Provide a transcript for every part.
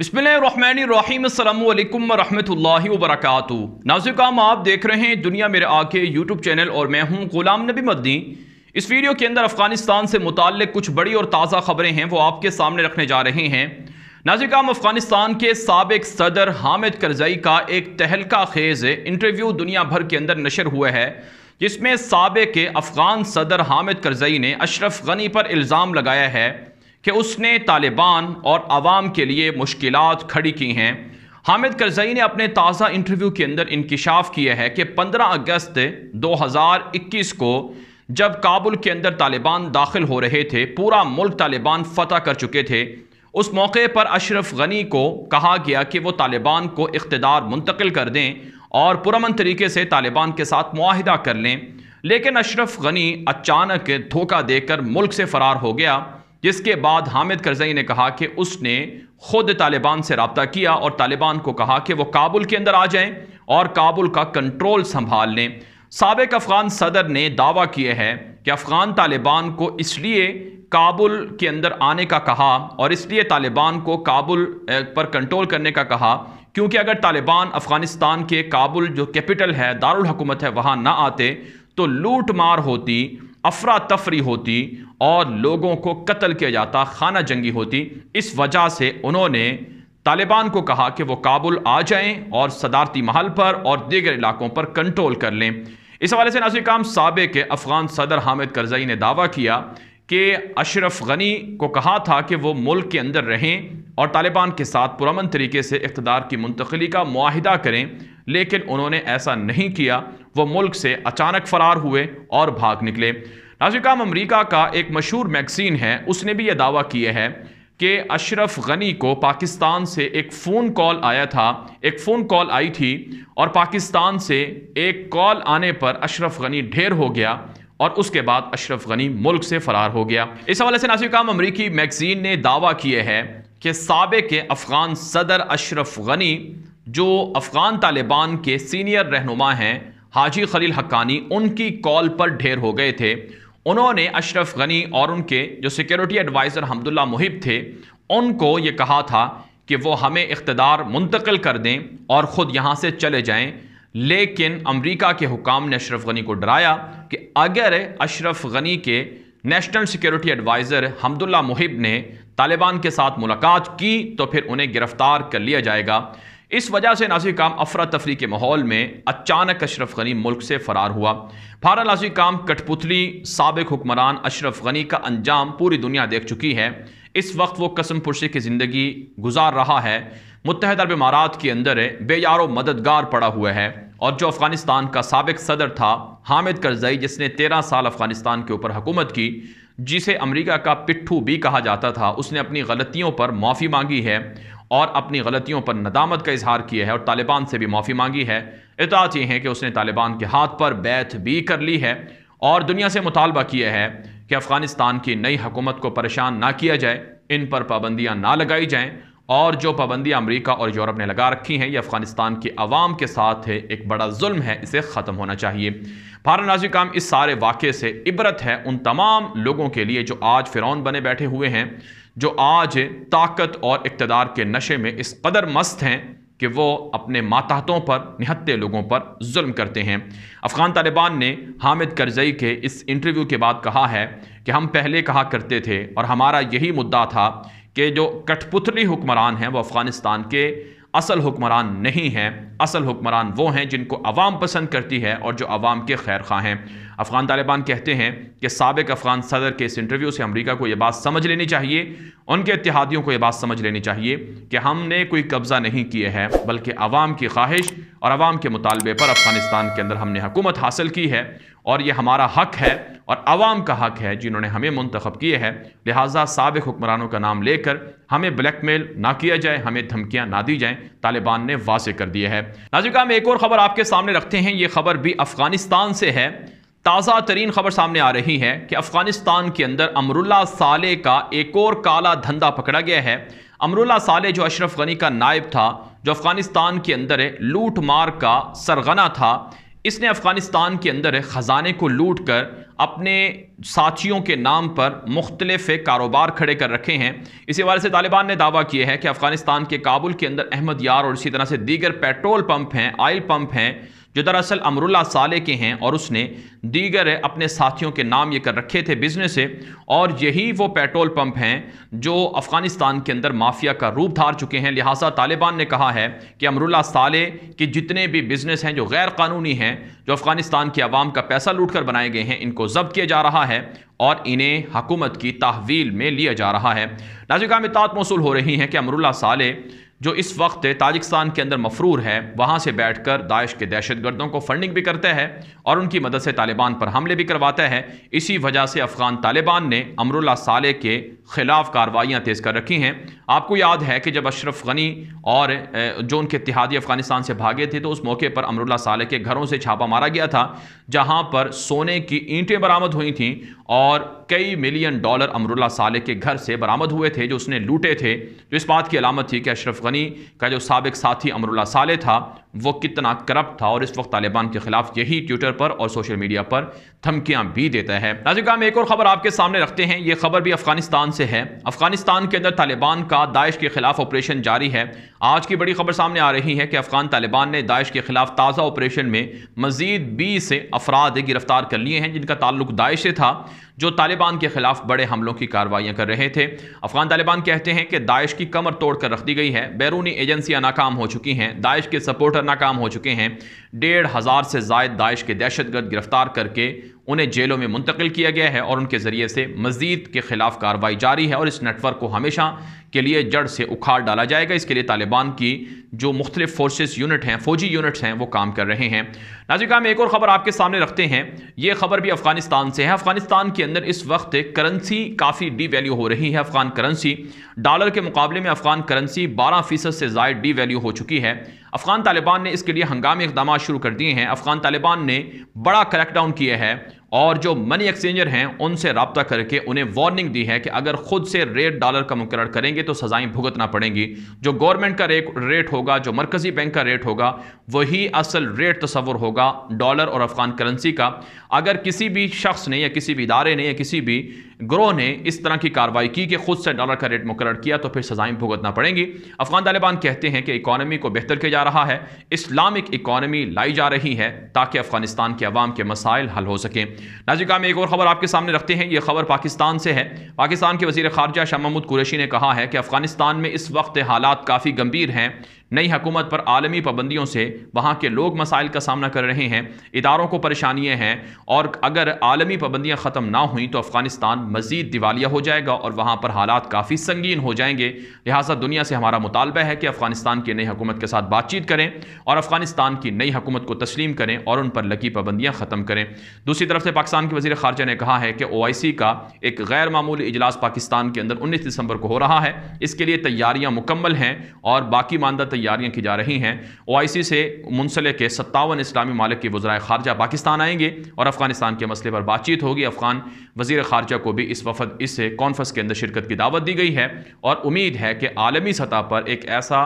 बिसमीम वरहमल वरक नाजिकाम आप देख रहे हैं दुनिया मेरे आके यूट्यूब चैनल और मैं हूं गुलाम नबी मद्दी इस वीडियो के अंदर अफगानिस्तान से मुतल कुछ बड़ी और ताज़ा खबरें हैं वो आपके सामने रखने जा रहे हैं नाजिकाम अफगानिस्तान के सबक सदर हामिद करजई का एक तहलका खेज इंटरव्यू दुनिया भर के अंदर नशर हुआ है जिसमें सबक अफगान सदर हामिद करजई ने अशरफ गनी पर इल्ज़ाम लगाया है कि उसने तालिबान और आवाम के लिए मुश्किल खड़ी की हैं हामिद करजई ने अपने ताज़ा इंटरव्यू के अंदर इंकशाफ किया है कि 15 अगस्त 2021 को जब काबुल के अंदर तालिबान दाखिल हो रहे थे पूरा मुल्क तालिबान फतह कर चुके थे उस मौके पर अशरफ गनी को कहा गया कि वो तालिबान को इकतदार मुंतकिल कर दें और पुरमन तरीके से तालिबान के साथ माहिदा कर लें लेकिन अशरफ गनी अचानक धोखा देकर मुल्क से फ़रार हो गया जिसके बाद हामिद करजई ने कहा कि उसने खुद तालिबान से रबता किया और तालिबान को कहा कि वह काबुल के अंदर आ जाए और काबुल का कंट्रोल संभाल लें सबक अफ़गान सदर ने दावा किए है कि अफ़गान तालिबान को इसलिए काबुल के अंदर आने का कहा और इसलिए तालिबान को काबुल पर कंट्रोल करने का कहा क्योंकि अगर तालिबान अफ़गानिस्तान के काबुल जो कैपिटल है दारुल हुकूमत है वहाँ ना आते तो लूट मार होती अफरा तफरी होती और लोगों को कत्ल किया जाता खाना जंगी होती इस वजह से उन्होंने तालिबान को कहा कि वो काबुल आ जाएं और सदारती महल पर और दीगर इलाकों पर कंट्रोल कर लें इस हवाले से नासिर काम सबे के अफ़गान सदर हामिद करजई ने दावा किया कि अशरफ गनी को कहा था कि वो मुल्क के अंदर रहें और तालिबान के साथ पुरमन तरीके से इकतदार की मुंतकली का माहिदा करें लेकिन उन्होंने ऐसा नहीं किया वह मुल्क से अचानक फरार हुए और भाग निकले नाजिकाम अमरीका का एक मशहूर मैगज़ीन है उसने भी ये दावा किया है कि अशरफ गनी को पाकिस्तान से एक फ़ोन कॉल आया था एक फ़ोन कॉल आई थी और पाकिस्तान से एक कॉल आने पर अशरफ गनी ढेर हो गया और उसके बाद अशरफ गनी मुल्क से फरार हो गया इस हवाले से काम अमरीकी मैगज़ीन ने दावा किए हैं कि सबक के अफ़गान सदर अशरफ गनी जो अफ़गान तालिबान के सीनियर रहनुमा हैं हाजी खलील हक्कानी उनकी कॉल पर ढेर हो गए थे उन्होंने अशरफ गनी और उनके जो सिक्योरिटी एडवाइज़र हमदुल्ला मुहिब थे उनको ये कहा था कि वो हमें इकतदार मुंतकिल कर दें और ख़ुद यहाँ से चले जाएँ लेकिन अमरीका के हुकाम ने अशरफ गनी को डराया कि अगर अशरफ गनी के national security adviser Hamdullah Mohib ने तालिबान के साथ मुलाकात की तो फिर उन्हें गिरफ़्तार कर लिया जाएगा इस वजह से नाजिक काम अफरा तफरी के माहौल में अचानक अशरफ गनी मुल्क से फरार हुआ भारत नाजिक काम कठपुतली सबक हुक्मरान अशरफ गनी का अंजाम पूरी दुनिया देख चुकी है इस वक्त वो कसम पुरशी की ज़िंदगी गुजार रहा है मुतहद अरब इमारात के अंदर बेयारो मददगार पड़ा हुआ है और जो अफ़गानिस्तान का सबक सदर था हामिद करजई जिसने तेरह साल अफ़गानिस्तान के ऊपर हुकूमत की जिसे अमेरिका का पिट्ठू भी कहा जाता था उसने अपनी गलतियों पर माफ़ी मांगी है और अपनी गलतियों पर नदामत का इजहार किया है और तालिबान से भी माफ़ी मांगी है इतात ये हैं कि उसने तालिबान के हाथ पर बैत भी कर ली है और दुनिया से मुतालबा किया है कि अफ़गानिस्तान की नई हुकूमत को परेशान ना किया जाए इन पर पाबंदियाँ ना लगाई जाएँ और जो पाबंदी अमरीका और यूरोप ने लगा रखी हैं ये अफगानिस्तान के अवाम के साथ है एक बड़ा जुल्म है इसे ख़त्म होना चाहिए भारत नाजी काम इस सारे वाक़े से इबरत है उन तमाम लोगों के लिए जो आज फ़िरौन बने बैठे हुए हैं जो आज ताकत और इकतदार के नशे में इस कदर मस्त हैं कि वो अपने मातातों पर निहत्ते लोगों पर जुल्म करते हैं अफ़गान तालिबान ने हामिद करजई के इस इंटरव्यू के बाद कहा है कि हम पहले कहा करते थे और हमारा यही मुद्दा था कि जो कठपुतली हुक्मरान हैं वो अफ़गानिस्तान के असल हुक्मरान नहीं हैं असल हुक्मरान वो हैं जिनको आवाम पसंद करती है और जो आवाम के खैर खां हैं अफगान तालिबान कहते हैं कि सबक अफगान सदर के इस इंटरव्यू से अमरीका को ये बात समझ लेनी चाहिए उनके इतिहादियों को ये बात समझ लेनी चाहिए कि हमने कोई कब्ज़ा नहीं किए हैं बल्कि आवाम की ख्वाहिश और आवाम के मुतालबे पर अफगानिस्तान के अंदर हमने हुकूमत हासिल की है और ये हमारा हक है और आवाम का हक है जिन्होंने हमें मंतखब किए हैं लिहाजा सबक हुक्मरानों का नाम लेकर हमें ब्लैक मेल ना किया जाए हमें धमकियां ना दी जाएं तालिबान ने वाजे कर दिया है नाजिका हम एक और ख़बर आपके सामने रखते हैं ये खबर भी अफ़गानिस्तान से है ताज़ा तरीन खबर सामने आ रही है कि अफगानिस्तान के अंदर अमरुल्ला साले का एक और काला धंधा पकड़ा गया है अमरुल्ला साले जो अशरफ गनी का नायब था जो अफगानिस्तान के अंदर लूट मार का सरगना था इसने अफगानिस्तान के अंदर ख़जाने को लूट कर अपने साथियों के नाम पर मुख्तलिफ कारोबार खड़े कर रखे हैं इसी हवाले से तालिबान ने दावा किया है कि अफगानिस्तान के काबुल के अंदर अहमद यार और इसी तरह से दीगर पेट्रोल पंप हैं आयल पंप हैं जो दरअसल अमरुल्ला साले के हैं और उसने दीगर अपने साथियों के नाम ये कर रखे थे बिजनेस से और यही वो पेट्रोल पंप हैं जो अफ़गानिस्तान के अंदर माफिया का रूप धार चुके हैं लिहाजा तालिबान ने कहा है कि अमरुल्ला साले के जितने भी बिजनेस हैं जो गैर कानूनी हैं जो अफ़गानिस्तान की आवाम का पैसा लूट कर बनाए गए हैं इनको जब्त किया जा रहा है और इन्हें हकूमत की तहवील में लिया जा रहा है नाजिक अतात मौसू हो रही हैं कि अमरुल्ला साले जो इस वक्त ताजिकस्तान के अंदर मफरूर है वहाँ से बैठ कर दाइश के दहशत गर्दों को फंडिंग भी करता है और उनकी मदद से तालिबान पर हमले भी करवाता है इसी वजह से अफ़गान तालिबान ने अमरुल्ला साले के ख़िलाफ़ कार्रवाइयाँ तेज़ कर रखी हैं आपको याद है कि जब अशरफ गनी और जो उनके इतिहादी अफ़गानिस्तान से भागे थे तो उस मौके पर अमरुल्ला साले के घरों से छापा मारा गया था जहाँ पर सोने की ईंटें बरामद हुई थी और कई मिलियन डॉलर अमरुल्ला साले के घर से बरामद हुए थे जो उसने लूटे थे जो तो इस बात की अलामत थी कि अशरफ गनी का जो सबक साथी अमरुल्ला साले था वो कितना करप्ट था और इस वक्त तालिबान के खिलाफ यही ट्विटर पर और सोशल मीडिया पर धमकियां भी देता है नाजिका हम एक और खबर आपके सामने रखते हैं ये खबर भी अफगानिस्तान से है अफगानिस्तान के अंदर तालिबान का दाइश के खिलाफ ऑपरेशन जारी है आज की बड़ी खबर सामने आ रही है कि अफगान तालिबान ने दाइश के खिलाफ ताज़ा ऑपरेशन में मजीद बीस अफराद गिरफ्तार कर लिए हैं जिनका ताल्लुक दाइश से था जो तालिबान के खिलाफ बड़े हमलों की कार्रवाइयाँ कर रहे थे अफगान तालिबान कहते हैं कि दाइश की कमर तोड़ कर रख दी गई है बैरूनी एजेंसियाँ नाकाम हो चुकी हैं दाइश के सपोर्टर नाकाम हो चुके हैं डेढ़ हज़ार से जायद दाइश के दहशतगर्द गिरफ्तार करके उन्हें जेलों में मुंतकिल किया गया है और उनके ज़रिए से मजीद के ख़िलाफ़ कार्रवाई जारी है और इस नेटवर्क को हमेशा के लिए जड़ से उखाड़ डाला जाएगा इसके लिए तालिबान की जो मुख्तलिफ फोर्सेस यूनिट हैं फौजी यूनिट्स हैं वो काम कर रहे हैं नाजिका हम एक और ख़बर आपके सामने रखते हैं ये खबर भी अफगानिस्तान से है अफगानिस्तान के अंदर इस वक्त करेंसी काफ़ी डी वैल्यू हो रही है अफगान करेंसी डॉलर के मुकाबले में अफगान करेंसी बारह फीसद से ज़ायद डी वैल्यू हो चुकी है अफगान तालिबान ने इसके लिए हंगामे इकदाम शुरू कर दिए हैं अफगान तालिबान ने बड़ा क्रैकडाउन किया है और जो मनी एक्सचेंजर हैं उनसे रबता करके उन्हें वार्निंग दी है कि अगर खुद से रेट डॉलर का मुकर करेंगे तो सज़ाएँ भुगतना पड़ेंगी जो गवर्नमेंट का रेट होगा जो मरकज़ी बैंक का रेट होगा वही असल रेट तस्वुर होगा डॉलर और अफगान करेंसी का अगर किसी भी शख्स ने या किसी भी इदारे ने या किसी भी ग्रोह ने इस तरह की कार्रवाई की कि खुद से डॉलर का रेट मुकर किया तो फिर सजाएं भुगतना पड़ेंगी अफगान तालिबान कहते हैं कि इकानमी को बेहतर किया जा रहा है इस्लामिक इकानमी लाई जा रही है ताकि अफगानिस्तान के अवाम के मसाइल हल हो सकें नाजिका में एक और खबर आपके सामने रखते हैं यह खबर पाकिस्तान से है पाकिस्तान के वजीर खारजा शाह महमूद कुरैशी ने कहा है कि अफगानिस्तान में इस वक्त हालात काफ़ी गंभीर हैं नई हकूमत पर आलमी पाबंदियों से वहाँ के लोग मसाइल का सामना कर रहे हैं इदारों को परेशानियाँ हैं और अगर आलमी पाबंदियाँ ख़त्म ना हुई तो अफ़गानिस्तान मज़ीद दिवालिया हो जाएगा और वहाँ पर हालात काफ़ी संगीन हो जाएंगे लिहाजा दुनिया से हमारा मुतालबा है कि अफ़गानिस्तान की नई हकूमत के साथ बातचीत करें और अफ़गानिस्तान की नई हकूमत को तस्लीम करें और उन पर लगी पाबंदियाँ ख़त्म करें दूसरी तरफ से पाकिस्तान के वजी खारजा ने कहा है कि ओ आई सी का एक गैर मामूली इजलास पाकिस्तान के अंदर उन्नीस दिसंबर को हो रहा है इसके लिए तैयारियाँ मुकम्मल हैं और बाकी मानदा तैयारियां की जा रही हैं ओ से मुंसलिक के सत्तावन इस्लामी मालिक के वज्राय खारजा पाकिस्तान आएंगे और अफगानिस्तान के मसले पर बातचीत होगी अफगान वजीर खारजा को भी इस वफद इस कॉन्फ्रेंस के अंदर शिरकत की दावत दी गई है और उम्मीद है कि आलमी सतह पर एक ऐसा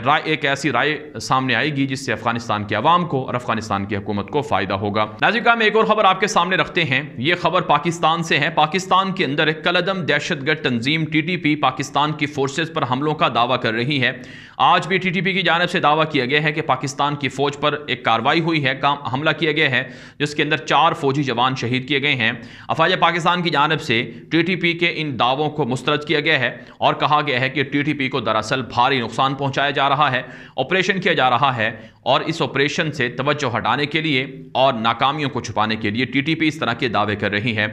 राय एक ऐसी राय सामने आएगी जिससे अफगानिस्तान के अवाम को और अफगानिस्तान की हुकूमत को फायदा होगा नाजिका में एक और खबर आपके सामने रखते हैं ये खबर पाकिस्तान से है पाकिस्तान के अंदर कलदम दहशतगर्द तंजीम टीटीपी पाकिस्तान की फोर्सेज पर हमलों का दावा कर रही है आज भी टीटीपी की जानब से दावा किया गया है कि पाकिस्तान की फौज पर एक कार्रवाई हुई है काम हमला किया गया है जिसके अंदर चार फौजी जवान शहीद किए गए हैं अफवाज पाकिस्तान की जानब से टीटीपी के इन दावों को मुस्तरद किया गया है और कहा गया है कि टीटीपी को दरअसल भारी नुकसान पहुंचाया जा जा रहा है ऑपरेशन किया जा रहा है और इस ऑपरेशन से तवज्जो हटाने के लिए और नाकामियों को छुपाने के लिए टीटीपी इस तरह के दावे कर रही है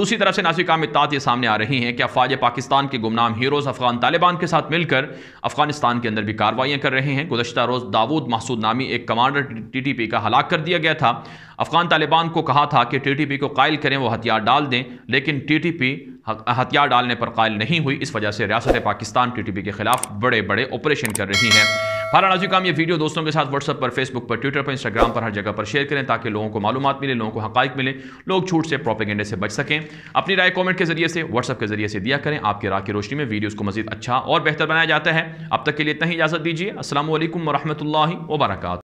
दूसरी तरफ से नासिक इतात ये सामने आ रही हैं कि अफवाज पाकिस्तान के गुमनाम हीरोज़ अफगान तालिबान के साथ मिलकर अफगानिस्तान के अंदर भी कार्रवाइयाँ कर रहे हैं गुजशत रोज़ दाऊद महसूद नामी एक कमांडर टी का हलाक कर दिया गया था अफगान तालिबान को कहा था कि टीटीपी को कायल करें वो हथियार डाल दें लेकिन टीटीपी हथियार डालने पर कायल नहीं हुई इस वजह से रियासत पाकिस्तान टीटीपी के खिलाफ बड़े बड़े ऑपरेशन कर रही है फारा नाजी काम ये वीडियो दोस्तों के साथ व्हाट्सअप पर फेसबुक पर ट्विटर पर इंस्टाग्राम पर हर जगह पर शेयर करें ताकि लोगों को मालूम मिले लोगों को हकाइक मिले लोग छूट से प्रोपेगेंडे से बच सकें अपनी राय कॉमेंट के जरिए से व्हाट्सअप के जरिए से दिया करें आपकी राह की रोशनी में वीडियोज़ को मजीद अच्छा और बेहतर बनाया जाता है अब तक के लिए इतना ही इजाज़त दीजिए असल वरहमल वर्का